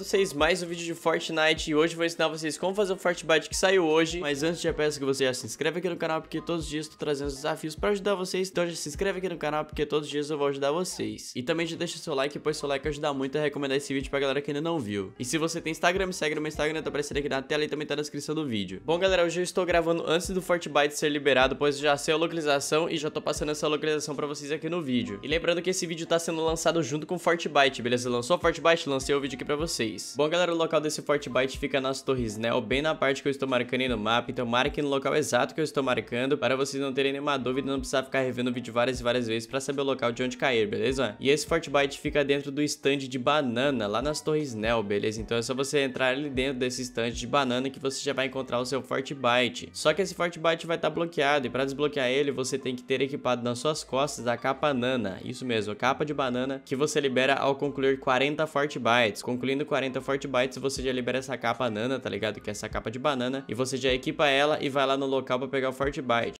vocês mais um vídeo de Fortnite e hoje vou ensinar vocês como fazer o Fortnite que saiu hoje Mas antes já peço que você já se inscreva aqui no canal porque todos os dias estou trazendo desafios para ajudar vocês Então já se inscreve aqui no canal porque todos os dias eu vou ajudar vocês E também já deixa seu like, pois seu like ajuda muito a recomendar esse vídeo pra galera que ainda não viu E se você tem Instagram, me segue no meu Instagram, tá aparecendo aqui na tela e também tá na descrição do vídeo Bom galera, hoje eu estou gravando antes do Fortnite ser liberado, pois já sei a localização e já tô passando essa localização pra vocês aqui no vídeo E lembrando que esse vídeo tá sendo lançado junto com o Fortnite, beleza? Lançou o Fortnite, lancei o vídeo aqui pra vocês vocês. Bom, galera, o local desse Byte fica nas Torres Nel, bem na parte que eu estou marcando aí no mapa, então marque no local exato que eu estou marcando, para vocês não terem nenhuma dúvida e não precisar ficar revendo o vídeo várias e várias vezes para saber o local de onde cair, beleza? E esse Byte fica dentro do stand de banana, lá nas Torres Nel, beleza? Então é só você entrar ali dentro desse stand de banana que você já vai encontrar o seu Byte. Só que esse Byte vai estar tá bloqueado, e para desbloquear ele, você tem que ter equipado nas suas costas a capa nana, isso mesmo, a capa de banana, que você libera ao concluir 40 Bytes. concluindo 40 40 Bytes, você já libera essa capa nana, tá ligado? Que é essa capa de banana. E você já equipa ela e vai lá no local pra pegar o forte byte